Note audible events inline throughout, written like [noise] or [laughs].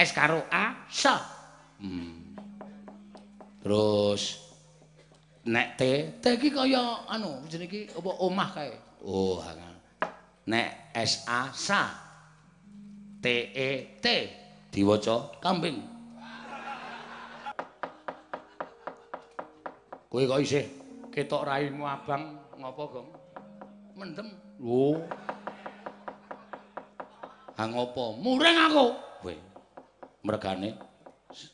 S karo A sa. Hmm. Terus nek T, T iki kaya anu jeneng iki apa omah kae. Oh, angel. Nek S A sa. T E T diwaca kambing. Kowe kok isih ketok raimu abang ngopo, Gong? Mendem. Oh. Ha ngopo? Muring aku. Kowe Mereka mergane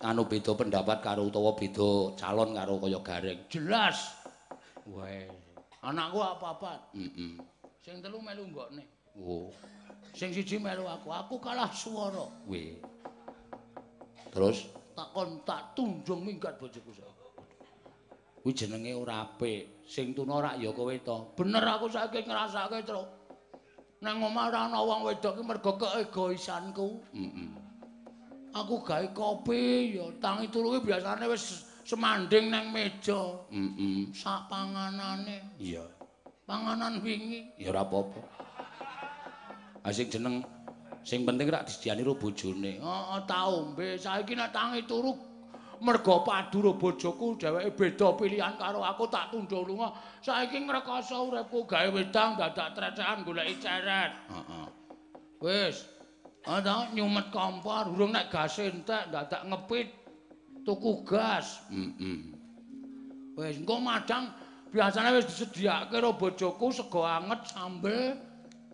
anu beda pendapat karo utawa beda calon karo kaya gareng jelas weh anakku apa-apa heeh sing telu melu nggone oh sing siji melu aku aku kalah swara weh terus tak kon tak tunjung minggat bojoku kuwi jenenge ora apik sing tuna rak ya kowe to bener aku saiki ngrasake truk nang omah ora ana wong wedok ki mergo keegoisanku heeh aku gawe kopi ya tangi turu ki biasane wis semanding nang meja. Heeh. Mm Sak panganane. Iya. Panganan wingi. Ya ora apa-apa. Asik jeneng sing penting rak disediani ro bojone. Heeh, oh, tau mbe. Saiki nek tangi turu mergo padu ro bojoku dheweke beda pilihan karo aku tak tunda lunga. Saiki ngrekoso uripku gawe wedang dadak tresekan golek iceret. Heeh. Wis, Ada nyumet kompor, urung nek gas entek, dadak ngepit tuku gas. Heeh. Mm -mm. Wis engko madang biasane wis disediakke karo bojoku sego anget sambil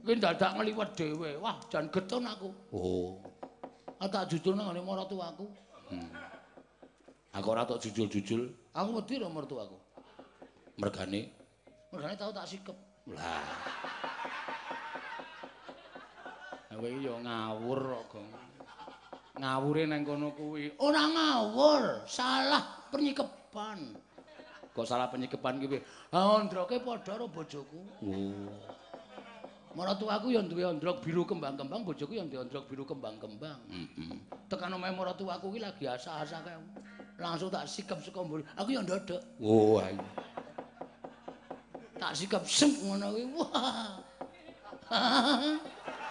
Kuwi dadak ngliwet dhewe. Wah, jan geton aku. Oh. Aku ah, tak jujur nang ngene marang tuaku. Hmm. Aku ora tak jujur-jujur? Aku wedi karo mertuaku. Mergane? Mergane tau tak sikep. Lah. Kowe ya ngawur kok, Gong. Ngawure nang kono kuwi. Ora ngawur, salah penyikepan. Kok salah penyikepan kuwi? Ha ndroke padha karo bojoku. Oh. Maratuaku ya duwe ndrok biru kembang-kembang, bojoku ya duwe ndrok biru kembang-kembang. Heeh. -kembang. Mm -hmm. Tekan omahe maratuaku kuwi lagi asa-asa kae. Langsung tak sikep saka mburi. Aku ya ndodok. Oh, ayo. Tak sikep sem ngono kuwi. [laughs]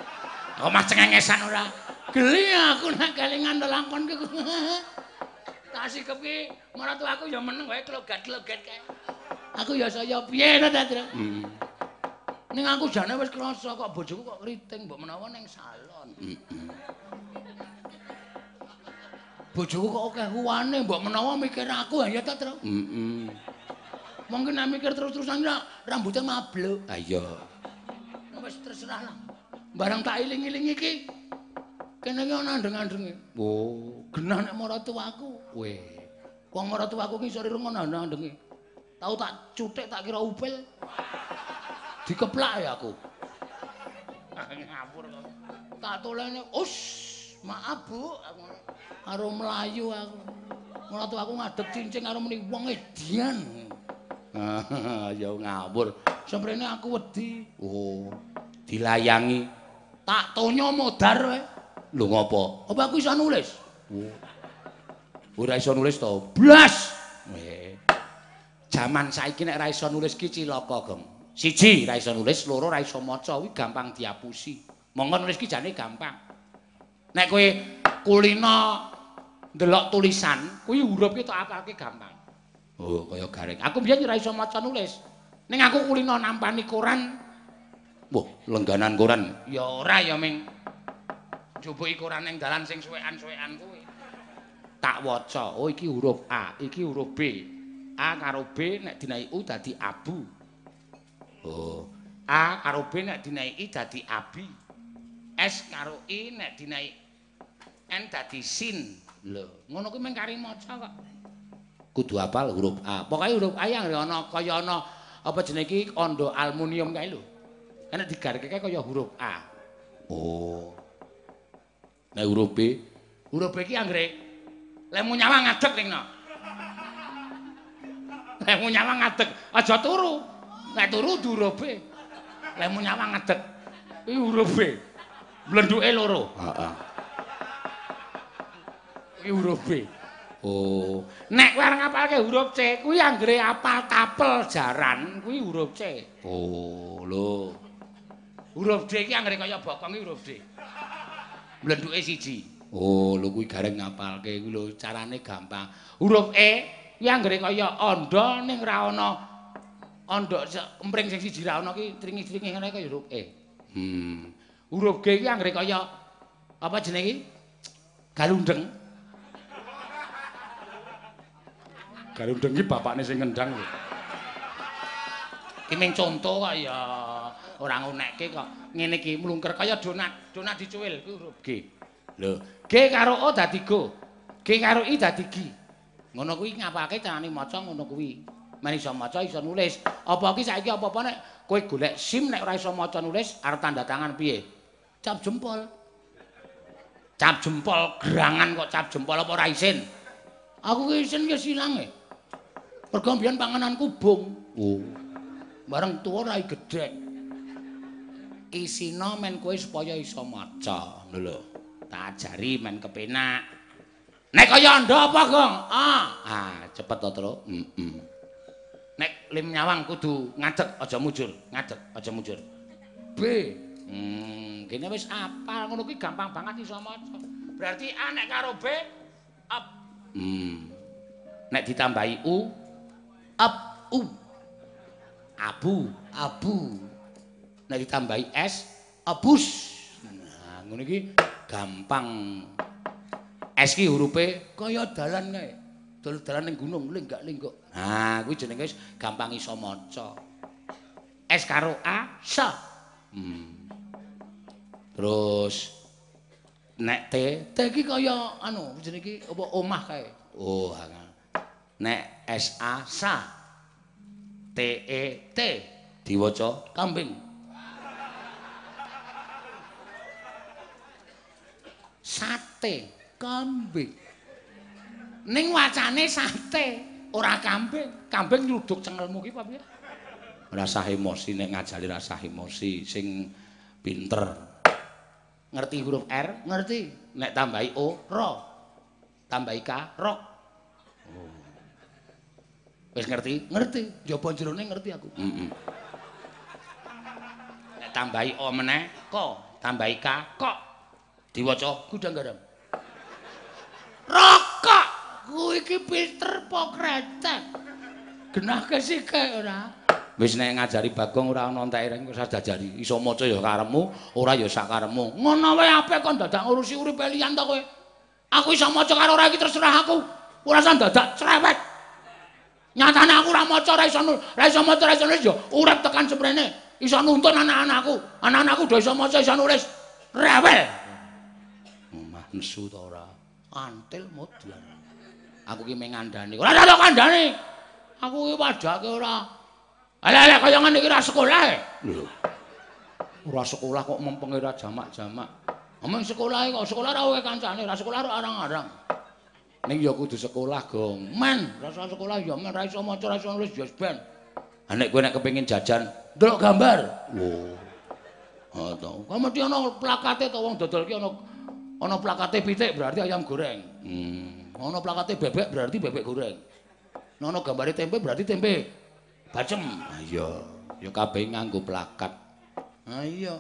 Omah cengengesan ora. Geli aku nang kelingan telangkon ki. Tak sikep ki maratu aku ya meneng wae kloget-kloget kae. Aku ya saya piye to, Tru? Hmm. Ning aku jane wis krasa kok bojoku kok keriting mbok menawa ning salon. Hmm. Bojoku kok akeh kuwane mbok menawa mikir aku ya ta, Tru? Heeh. Mungkin nek mikir terus-terusan rambutnya mabluk. Ah iya. Wis terserah lah. Barang tak iling-iling iki. Kene iki ana ndeng-ndenge. Oh, genah nek aku? Weh. Wong maratuwaku ki sore rumo ana ndenge. Tahu tak cuthik tak kira upil. Dikeplak ya aku. Ngapur kok. Tak tolene, "Us, maaf, Bu." Aku karo mlayu aku. Maratuwaku ngadeg cincin karo muni wong edian. Ah, [laughs] ya ngapur. Semrene aku wedi. Oh, dilayangi. Tak tonyo modar wae. Lho ngopo? Apa aku iso nulis? Oh. Ora iso nulis to. Blas. Weh. Jaman saiki nek ora iso nulis ki cilaka, Gong. Siji, ora iso nulis, loro ora iso maca, kuwi gampang diapusi. Monggo nulis ki jane gampang. Nek kowe kulina ndelok tulisan, kuwi huruf ki tok apalke gampang. Oh, kaya garing. Aku biyen ora iso maca nulis. Ning aku kulino nampani koran, Wah, lengganan koran. Ya ora ya, Ming. Jubuki koran ning dalan sing suwekan-suwekan kuwi. Tak waca, oh iki huruf A, iki huruf B. A karo B nek dinaiki U dadi abu. Oh, A karo B nek I, dadi abi. S karo I nek dinaiki N dadi sin. Lho, ngono kuwi mung kari maca kok. Kudu apal huruf A. Pokoke huruf A yang ana kaya ana apa jenenge iki kondo aluminium kae lho. enak digarekake kaya huruf A. Oh. Nek huruf B, huruf B iki anggrek. Lek mu nyawang ngadeg ningno. Lek mu nyawang ngadeg, aja turu. Lek turu huruf B. Lek mu nyawang ngadeg, iki huruf B. Blenduke loro. Heeh. Iki huruf B. Oh, nek kowe arep apalke huruf C, kuwi anggere apal tapel jaran, kuwi huruf C. Oh, lho. Huruf D iki anggere kaya bokong iki huruf D. Mlenduke siji. Oh, lho kuwi gareng ngapalke kuwi lho carane gampang. Huruf E iki anggere kaya ondo ning ra ana ondo empring sing siji ra ana iki tringi-tringi ngene kaya uruf E. Hmm. Huruf G iki anggere kaya apa jenenge iki? Galundeng. Galundeng iki bapakne sing ngendang lho. Iki mung conto kok ya ora ngonekke kok. Ngene iki mlungker kaya donat, donat dicuwil kuwi huruf G. Lho, G karo O dadi go. G karo I dadi G. Ngono kuwi ngapake carane maca ngono kuwi. Men iso maca iso nulis. Apa iki saiki apa-apa nek kowe golek SIM nek ora iso maca nulis arep tanda tangan piye? Cap jempol. Cap jempol gerangan kok cap jempol apa ora isin? Aku ki isin ya ilange. Pergambian pangananku bung. Oh. bareng tuwa rai gedhe. Isina men kowe supaya iso maca, lho. Tak ajari men kepenak. Nek kaya ndo apa, Gong? Ah, ah cepet to, Tru. Heeh. Nek lim nyawang kudu ngadeg, aja mujur, ngadeg, aja mujur. B. Hmm, kene wis apal ngono kuwi gampang banget iso maca. Berarti A nek karo B up. Hmm. Nek ditambahi U up U. abu abu nek ditambahi es abus nah ngono iki gampang es ki hurufe kaya dalan kae dol-dalan ning gunung ling gak nah kuwi jenenge gampang iso maca es karo a sa hmm. terus nek T te iki kaya anu jenenge iki apa omah kae oh nek sa sa T E T diwaca kambing sate kambing ning wacane sate ora kambing kambing nyuduk cengelmu ki Pak ya rasa emosi nek ngajali rasa emosi sing pinter ngerti huruf R ngerti nek tambahi O ro tambahi K rok Wis ngerti? Ngerti. Jopo jroning ngerti aku. Heeh. Mm tambahi o meneh ko, tambahi ka kok. Diwaca gudang garam. Rokok. Ku iki pinter po kretek. Genah kesike ora. Wis nek ngajari Bagong ora ana entek ireng kok sadajari. Iso maca ya karemu, ora ya sak Ngono wae apik kok dadak ngurusi urip liyan ta kowe. Aku iso maca karo ora iki terserah aku. Ora usah dadak cerewet. Nyatane aku ra maca ra iso ora iso maca iso nulis ya urip tekan semrene iso nuntun anak-anakku. Anak-anakku do iso maca iso nulis. Rewel. Omah nesu ta ora? Antil modal. Aku ki meng ngandani. Ora ora kandani. Aku ki wadake ora. Ala-ala kaya ngene iki ora sekolah. E. Ora sekolah kok mempengira jamak-jamak. Amun sekolah e kok sekolah ra ora kancane, Ra sekolah ora arang-arang. Ning ya kudu sekolah, Gong. Man, rasane sekolah ya men ra iso maca ra nulis ya ben. Anek ah, kowe nek kepengin jajan, ndelok gambar. Wo. Oh to, kok mesti ana plakate to wong dodol ki ana ana plakate pitik berarti ayam goreng. Hmm. Ana plakate bebek berarti bebek goreng. Ana gambare tempe berarti tempe. Bacem. Ayo. Ah, ya kabeh nganggo plakat. Ah iya.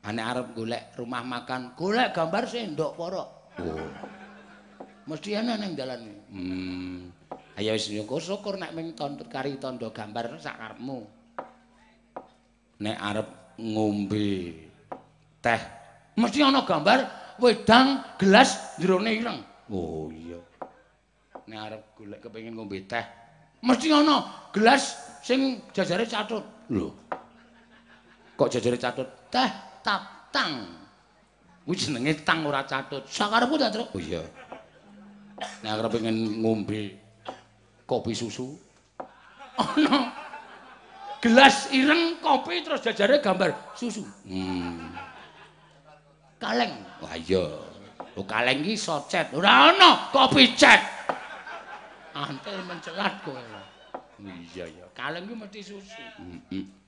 Anek arep golek rumah makan, golek gambar sendok porok. Oh. mesti ana ning dalan. Hmm. Ayo wis syukur nek ming kari tanda gambar sak karepmu. Nek arep ngombe teh, mesti ana gambar wedang gelas jerone ireng. Oh iya. Nek arep golek kepengin ngombe teh, mesti ana gelas sing jajare catut. Lho. Kok jajare catut? Teh tap tang. Wis tang ora catut. Sakarepku ta, Truk? Oh iya. Nah, arep pengen ngombe kopi susu. Ono oh, gelas ireng kopi terus jajare gambar susu. Hmm. Kaleng. Wah iya. Oh kaleng iki iso cet. Ora ono kopi cet. Antel mencelat kowe. Iya iya. Kaleng iki mesti susu. Heeh.